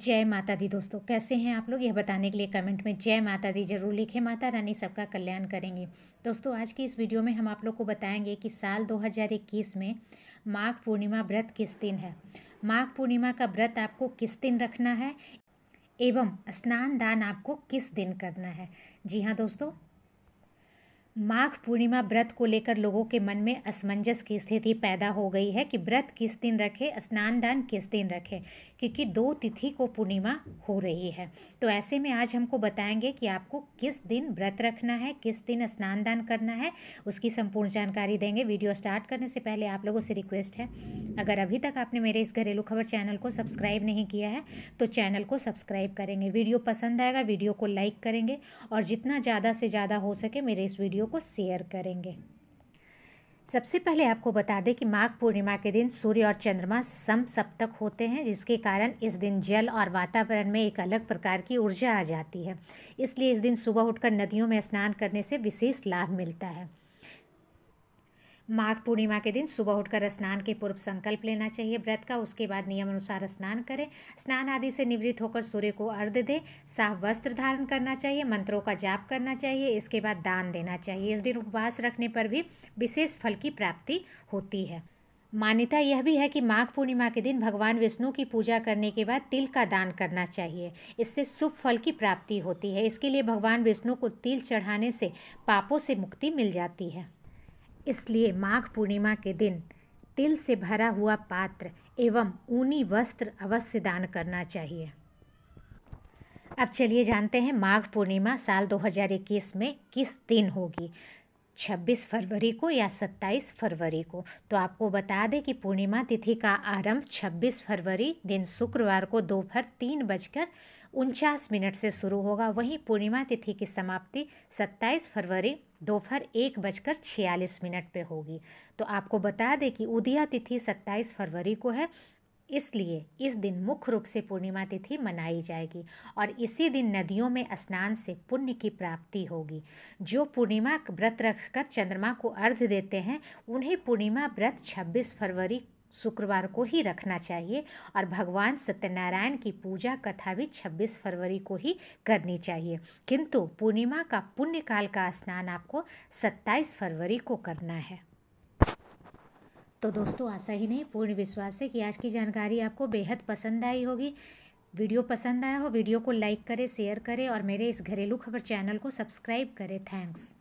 जय माता दी दोस्तों कैसे हैं आप लोग यह बताने के लिए कमेंट में जय माता दी जरूर लिखें माता रानी सबका कल्याण करेंगे दोस्तों आज की इस वीडियो में हम आप लोग को बताएंगे कि साल 2021 में माघ पूर्णिमा व्रत किस दिन है माघ पूर्णिमा का व्रत आपको किस दिन रखना है एवं स्नान दान आपको किस दिन करना है जी हाँ दोस्तों माघ पूर्णिमा व्रत को लेकर लोगों के मन में असमंजस की स्थिति पैदा हो गई है कि व्रत किस दिन रखें स्नान दान किस दिन रखें क्योंकि दो तिथि को पूर्णिमा हो रही है तो ऐसे में आज हमको बताएंगे कि आपको किस दिन व्रत रखना है किस दिन स्नान दान करना है उसकी संपूर्ण जानकारी देंगे वीडियो स्टार्ट करने से पहले आप लोगों से रिक्वेस्ट है अगर अभी तक आपने मेरे इस घरेलू खबर चैनल को सब्सक्राइब नहीं किया है तो चैनल को सब्सक्राइब करेंगे वीडियो पसंद आएगा वीडियो को लाइक करेंगे और जितना ज़्यादा से ज़्यादा हो सके मेरे इस वीडियो वीडियो को शेयर करेंगे सबसे पहले आपको बता दें कि माघ पूर्णिमा के दिन सूर्य और चंद्रमा सम सप्तक होते हैं जिसके कारण इस दिन जल और वातावरण में एक अलग प्रकार की ऊर्जा आ जाती है इसलिए इस दिन सुबह उठकर नदियों में स्नान करने से विशेष लाभ मिलता है माघ पूर्णिमा के दिन सुबह उठकर स्नान के पूर्व संकल्प लेना चाहिए व्रत का उसके बाद नियम अनुसार स्नान करें स्नान आदि से निवृत्त होकर सूर्य को अर्घ दें साफ वस्त्र धारण करना चाहिए मंत्रों का जाप करना चाहिए इसके बाद दान देना चाहिए इस दिन उपवास रखने पर भी विशेष फल की प्राप्ति होती है मान्यता यह भी है कि माघ पूर्णिमा के दिन भगवान विष्णु की पूजा करने के बाद तिल का दान करना चाहिए इससे शुभ फल की प्राप्ति होती है इसके लिए भगवान विष्णु को तिल चढ़ाने से पापों से मुक्ति मिल जाती है इसलिए माघ पूर्णिमा के दिन तिल से भरा हुआ पात्र एवं ऊनी वस्त्र अवश्य दान करना चाहिए अब चलिए जानते हैं माघ पूर्णिमा साल 2021 में किस दिन होगी 26 फरवरी को या 27 फरवरी को तो आपको बता दें कि पूर्णिमा तिथि का आरंभ 26 फरवरी दिन शुक्रवार को दोपहर तीन बजकर उनचास मिनट से शुरू होगा वहीं पूर्णिमा तिथि की समाप्ति 27 फरवरी दोपहर एक बजकर छियालीस मिनट पे होगी तो आपको बता दें कि उदिया तिथि सत्ताईस फरवरी को है इसलिए इस दिन मुख्य रूप से पूर्णिमा तिथि मनाई जाएगी और इसी दिन नदियों में स्नान से पुण्य की प्राप्ति होगी जो पूर्णिमा व्रत रखकर चंद्रमा को अर्घ देते हैं उन्हें पूर्णिमा व्रत 26 फरवरी शुक्रवार को ही रखना चाहिए और भगवान सत्यनारायण की पूजा कथा भी 26 फरवरी को ही करनी चाहिए किंतु पूर्णिमा का पुण्यकाल का स्नान आपको 27 फरवरी को करना है तो दोस्तों आशा ही नहीं पूर्ण विश्वास है कि आज की जानकारी आपको बेहद पसंद आई होगी वीडियो पसंद आया हो वीडियो को लाइक करें शेयर करें और मेरे इस घरेलू खबर चैनल को सब्सक्राइब करें थैंक्स